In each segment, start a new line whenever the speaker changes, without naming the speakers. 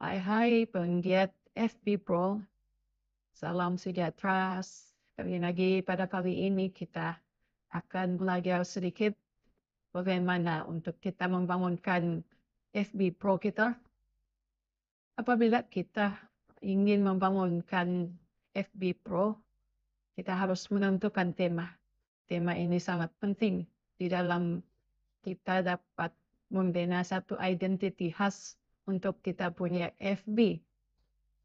Hai hai penggiat FB Pro, salam sejahtera. Kali lagi pada kali ini kita akan belajar sedikit bagaimana untuk kita membangunkan FB Pro kita. Apabila kita ingin membangunkan FB Pro, kita harus menentukan tema. Tema ini sangat penting di dalam kita dapat membina satu identity khas untuk kita punya FB.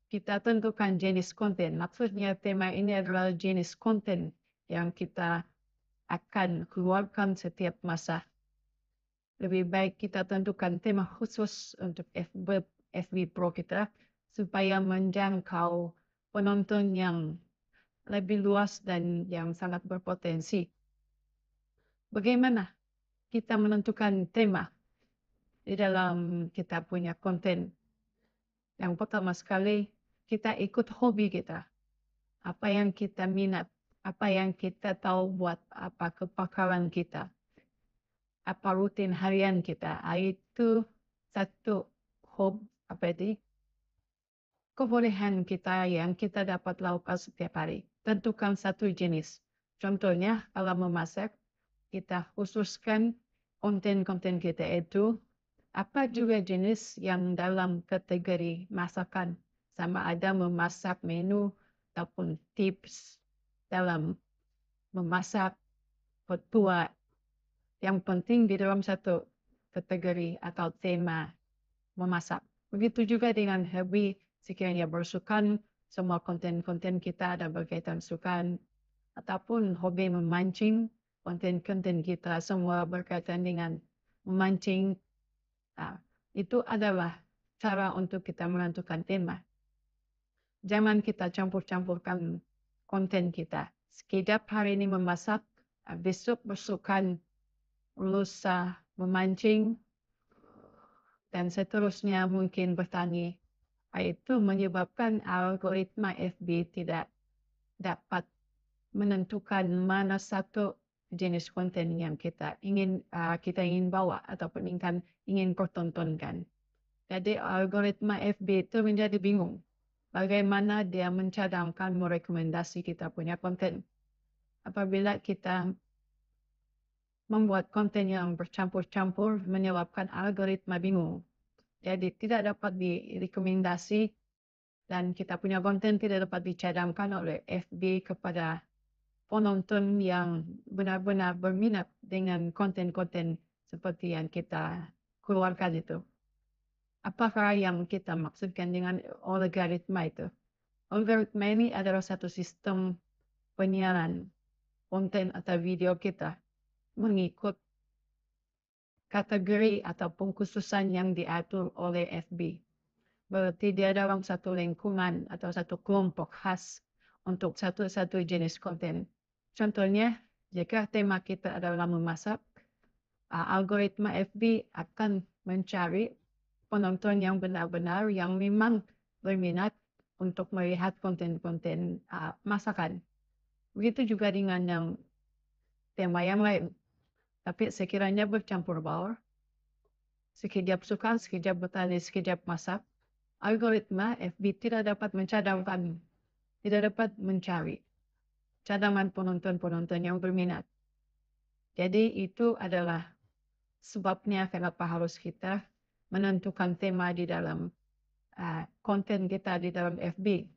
Kita tentukan jenis konten. Maksudnya tema ini adalah jenis konten yang kita akan keluarkan setiap masa. Lebih baik kita tentukan tema khusus untuk FB, FB Pro kita supaya menjangkau penonton yang lebih luas dan yang sangat berpotensi. Bagaimana kita menentukan tema? di dalam kita punya konten. Yang pertama sekali, kita ikut hobi kita. Apa yang kita minat, apa yang kita tahu buat apa kepakaran kita. Apa rutin harian kita. Ah, itu satu hobi, apa itu? Kebolehan kita yang kita dapat lakukan setiap hari. Tentukan satu jenis. Contohnya, kalau memasak, kita khususkan konten-konten kita itu apa juga jenis yang dalam kategori masakan sama ada memasak menu ataupun tips dalam memasak petua yang penting di dalam satu kategori atau tema memasak. Begitu juga dengan hobi sekiranya bersukan, semua konten-konten kita ada berkaitan sukan ataupun hobi memancing, konten-konten kita semua berkaitan dengan memancing Uh, itu adalah cara untuk kita menentukan tema. Jangan kita campur-campurkan konten kita. Sekejap hari ini memasak, uh, besok bersukan, lusa memancing, dan seterusnya mungkin bertani. Ah, itu menyebabkan algoritma FB tidak dapat menentukan mana satu jenis konten yang kita ingin uh, kita ingin bawa ataupun ingin ingin pertontonkan. Jadi algoritma FB itu menjadi bingung bagaimana dia mencadangkan merekomendasi kita punya konten. Apabila kita membuat konten yang bercampur-campur menyebabkan algoritma bingung. Jadi tidak dapat direkomendasi dan kita punya konten tidak dapat dicadangkan oleh FB kepada penonton yang benar-benar berminat dengan konten-konten seperti yang kita keluarkan itu. Apakah yang kita maksudkan dengan algoritma itu? Algoritma ini adalah satu sistem penyiaran konten atau video kita mengikut kategori atau pengkhususan yang diatur oleh FB. Berarti dia dalam satu lingkungan atau satu kelompok khas untuk satu-satu jenis konten. Contohnya, jika tema kita adalah memasak, ah, algoritma FB akan mencari penonton yang benar-benar yang memang berminat untuk melihat konten-konten uh, masakan. Begitu juga dengan yang tema yang lain. Tapi sekiranya bercampur baur, sekejap suka, sekejap bertani, sekejap masak, algoritma FB tidak dapat mencadangkan, tidak dapat mencari cadangan penonton-penonton yang berminat. Jadi itu adalah sebabnya kenapa harus kita menentukan tema di dalam uh, konten kita di dalam FB.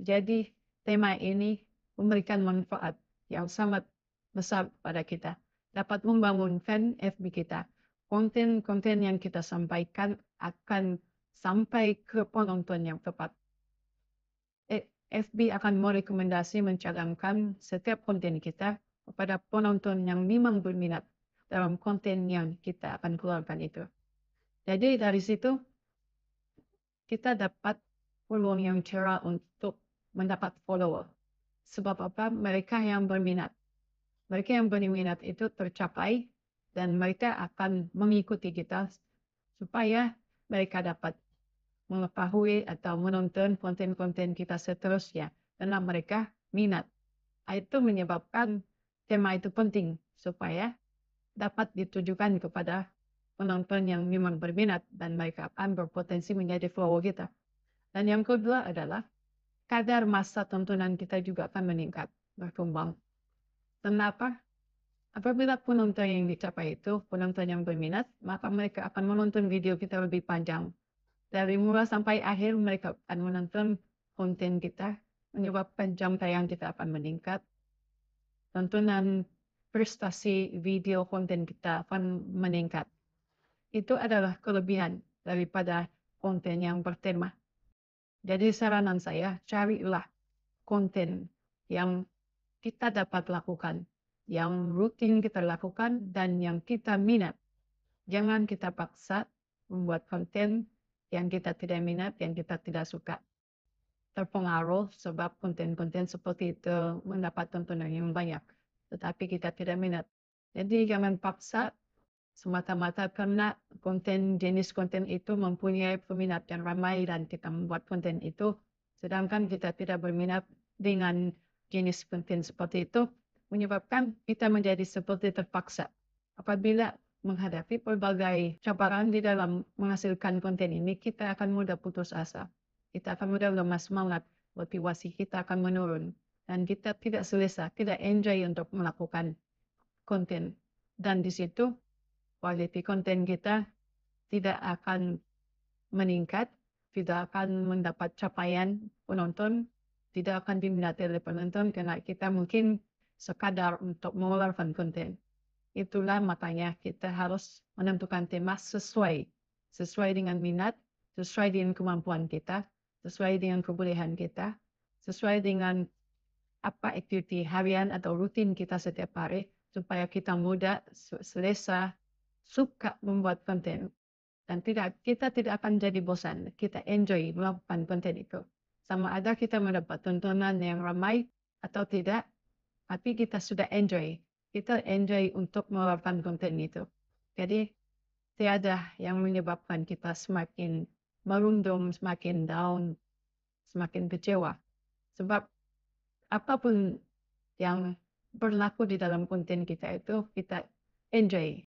Jadi tema ini memberikan manfaat yang sangat besar pada kita. Dapat membangun fan FB kita. Konten-konten yang kita sampaikan akan sampai ke penonton yang tepat. Eh, FB akan merekomendasi mencadangkan setiap konten kita kepada penonton yang memang berminat dalam konten yang kita akan keluarkan itu. Jadi dari situ kita dapat peluang yang cerah untuk mendapat follower. Sebab apa? Mereka yang berminat. Mereka yang berminat itu tercapai dan mereka akan mengikuti kita supaya mereka dapat mengetahui atau menonton konten-konten kita seterusnya karena mereka minat. Nah, itu menyebabkan tema itu penting supaya dapat ditujukan kepada penonton yang memang berminat dan mereka akan berpotensi menjadi follow kita. Dan yang kedua adalah kadar masa tontonan kita juga akan meningkat, berkembang. Kenapa? Apabila penonton yang dicapai itu penonton yang berminat, maka mereka akan menonton video kita lebih panjang dari mulai sampai akhir mereka akan menonton konten kita menyebabkan jam tayang kita akan meningkat tontonan prestasi video konten kita akan meningkat itu adalah kelebihan daripada konten yang bertema jadi saranan saya carilah konten yang kita dapat lakukan yang rutin kita lakukan dan yang kita minat jangan kita paksa membuat konten yang kita tidak minat, yang kita tidak suka. Terpengaruh sebab konten-konten seperti itu mendapat tontonan yang banyak, tetapi kita tidak minat. Jadi jangan paksa semata-mata karena konten jenis konten itu mempunyai peminat yang ramai dan kita membuat konten itu sedangkan kita tidak berminat dengan jenis konten seperti itu menyebabkan kita menjadi seperti terpaksa apabila menghadapi berbagai cabaran di dalam menghasilkan konten ini, kita akan mudah putus asa. Kita akan mudah lemas semangat, motivasi kita akan menurun. Dan kita tidak selesa, tidak enjoy untuk melakukan konten. Dan di situ, kualiti konten kita tidak akan meningkat, tidak akan mendapat capaian penonton, tidak akan diminati oleh penonton karena kita mungkin sekadar untuk mengeluarkan konten. Itulah makanya kita harus menentukan tema sesuai. Sesuai dengan minat, sesuai dengan kemampuan kita, sesuai dengan kebolehan kita, sesuai dengan apa aktiviti harian atau rutin kita setiap hari, supaya kita mudah, selesa, suka membuat konten. Dan tidak kita tidak akan jadi bosan, kita enjoy melakukan konten itu. Sama ada kita mendapat tontonan yang ramai atau tidak, tapi kita sudah enjoy kita enjoy untuk melakukan konten itu. Jadi tiada yang menyebabkan kita semakin merundung, semakin down, semakin kecewa. Sebab apapun yang berlaku di dalam konten kita itu kita enjoy.